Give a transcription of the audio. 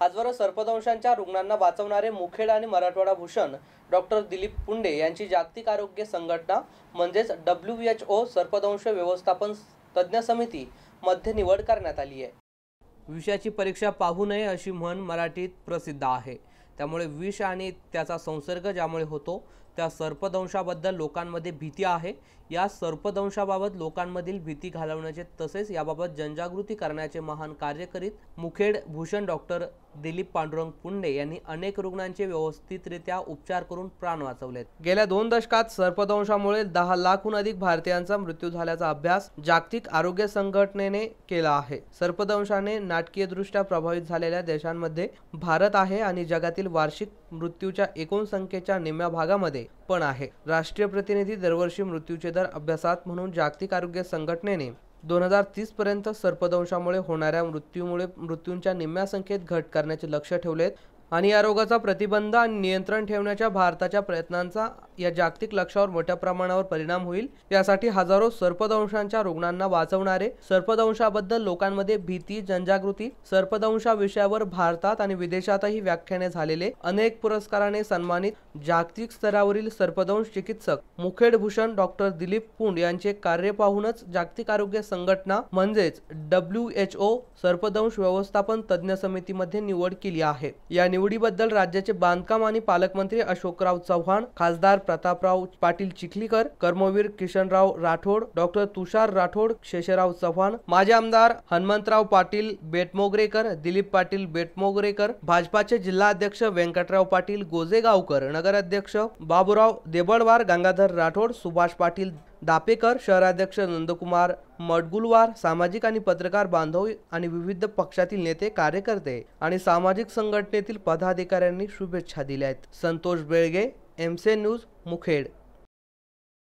हाजवर सर्पदंशांच्या रुग्णांना वाचवणारे मुखेड आणि मराठवाडा भूषण डॉक्टर दिलीप पुंडे यांची जागतिक आरोग्य संघटना म्हणजेच डब्ल्यू एच ओ सर्पदंश व्यवस्थापन तज्ज्ञ समिती मध्ये निवड करण्यात आली आहे विषाची परीक्षा पाहू नये अशी म्हण मराठीत प्रसिद्ध आहे त्यामुळे विष आणि त्याचा संसर्ग ज्यामुळे होतो त्या सर्पदंशाबद्दल लोकांमध्ये भीती आहे या सर्पदंशाबाबत लोकांमधील भीती घालवण्याचे तसेच याबाबत जनजागृती करण्याचे महान कार्य करीत मुखेड भूषण डॉक्टर दिलीप पांडुरंग पुंडे यांनी अनेक रुग्णांचे व्यवस्थितरित्या उपचार करून प्राण वाचवलेत गेल्या दोन दशकात सर्पदंशामुळे दहा लाखहून अधिक भारतीयांचा मृत्यू झाल्याचा अभ्यास जागतिक आरोग्य संघटनेने केला आहे सर्पदंशाने नाटकीयदृष्ट्या प्रभावित झालेल्या देशांमध्ये भारत आहे आणि जगातील वार्षिक मृत्यूच्या एकूण संख्येच्या निम्म्या भागामध्ये पण आहे राष्ट्रीय प्रतिनिधी दरवर्षी मृत्यूचे दर अभ्यासात म्हणून जागतिक आरोग्य संघटनेने दोन हजार तीस पर्यंत सर्पदंशामुळे होणाऱ्या मृत्यूमुळे मृत्यूंच्या निम्म्या संख्येत घट करण्याचे लक्ष ठेवलेत आणि या रोगाचा प्रतिबंध आणि नियंत्रण ठेवण्याच्या भारताच्या प्रयत्नांचा या जागतिक लक्ष्यावर मोठ्या प्रमाणावर परिणाम होईल यासाठी हजारो सर्पदंशांच्या रुग्णांना वाचवणारे सर्पदंशाबद्दल लोकांमध्ये भीती जनजागृती सर्पदंशा विषयावर भारतात आणि विदेशातही व्याख्याने झालेले अनेक पुरस्काराने सन्मानित जागतिक स्तरावरील सर्पदंश चिकित्सक मुखेडभूषण डॉक्टर दिलीप पुंड यांचे कार्य पाहूनच जागतिक आरोग्य संघटना म्हणजेच डब्ल्यू एच ओ सर्पदंश व्यवस्थापन तज्ज्ञ समितीमध्ये निवड केली आहे या निवडीबद्दल राज्याचे बांधकाम आणि पालकमंत्री अशोकराव चव्हाण खासदार प्रतापराव पाटील चिखलीकर कर्मवीर किशनराव राठोड डॉक्टर तुषार राठोड शेषराव चव्हाण माजी आमदार हनुमंतराव पाटील बेटमोगरेकर दिलीप पाटील बेटमोगरेकर भाजपाचे जिल्हाध्यक्ष व्यंकटराव पाटील गोजेगावकर नगराध्यक्ष बाबुराव देबळवार गंगाधर राठोड सुभाष पाटील दापेकर शहराध्यक्ष नंदकुमार मडगुलवार सामाजिक आणि पत्रकार बांधव आणि विविध पक्षातील नेते कार्यकर्ते आणि सामाजिक संघटनेतील पदाधिकाऱ्यांनी शुभेच्छा दिल्या आहेत संतोष बेळगे एमसे न्यूज मुखेड